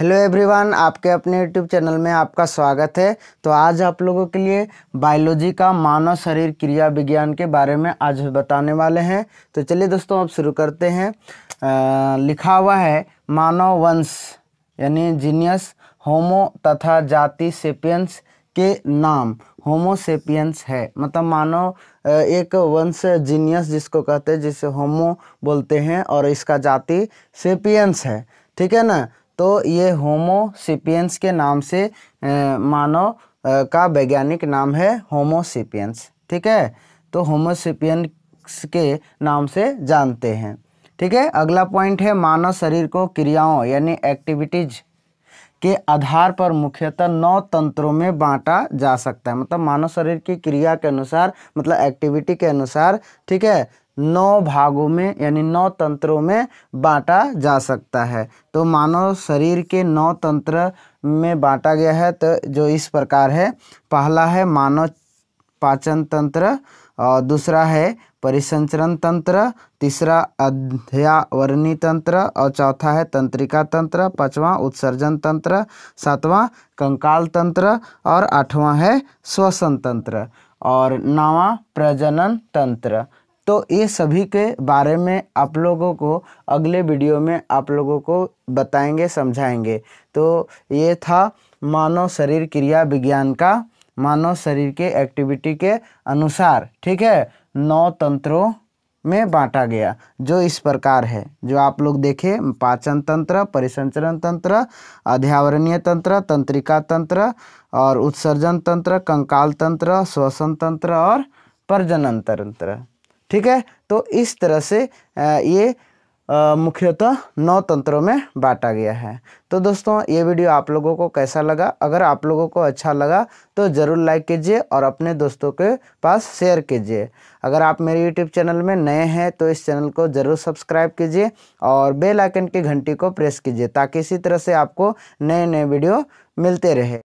hello everyone आपके अपने YouTube channel में आपका स्वागत है तो आज आप लोगों के लिए बायोलॉजी का मानव शरीर क्रिया विज्ञान के बारे में आज बताने वाले हैं तो चलिए दोस्तों आप शुरू करते हैं आ, लिखा हुआ है मानव वंश यानी जीनियस होमो तथा जाति सेपियंस के नाम होमोसेपियंस है मतलब मानव एक वंश जीनियस जिसको कहते हैं जिसे होमो बोलते हैं और इसका जाति सेपियंस है ठीक है ना तो ये होमोसिपियंस के नाम से मानव का वैज्ञानिक नाम है होमोसिपियंस ठीक है तो होमोसिपियंस के नाम से जानते हैं ठीक है अगला पॉइंट है मानव शरीर को क्रियाओं यानी एक्टिविटीज के आधार पर मुख्यतः नौ तंत्रों में बांटा जा सकता है मतलब मानव शरीर की क्रिया के अनुसार मतलब एक्टिविटी के अनुसार ठीक है नौ भागों में यानी नौ तंत्रों में बांटा जा सकता है तो मानव शरीर के नौ तंत्र में बांटा गया है तो जो इस प्रकार है पहला है मानव पाचन तंत्र और दूसरा है परिसंचरण तंत्र तीसरा अध्यावरणी तंत्र और चौथा है तंत्रिका तंत्र पांचवा उत्सर्जन तंत्र सातवां कंकाल तंत्र और आठवां है श्वसन तंत्र और नवा प्रजनन तंत्र तो ये सभी के बारे में आप लोगों को अगले वीडियो में आप लोगों को बताएंगे समझाएंगे तो ये था मानव शरीर क्रिया विज्ञान का मानव शरीर के एक्टिविटी के अनुसार ठीक है नौ तंत्रों में बांटा गया जो इस प्रकार है जो आप लोग देखे पाचन तंत्र परिसंचरण तंत्र अध्यावरणीय तंत्र तंत्रिका तंत्र और उत्सर्जन तंत्र कंकाल तंत्र श्वसन तंत्र और प्रजनन तंत्र ठीक है तो इस तरह से ये मुख्यतः नौ तंत्रों में बांटा गया है तो दोस्तों ये वीडियो आप लोगों को कैसा लगा अगर आप लोगों को अच्छा लगा तो ज़रूर लाइक कीजिए और अपने दोस्तों के पास शेयर कीजिए अगर आप मेरे यूट्यूब चैनल में नए हैं तो इस चैनल को ज़रूर सब्सक्राइब कीजिए और बेल आइकन की घंटी को प्रेस कीजिए ताकि इसी तरह से आपको नए नए वीडियो मिलते रहे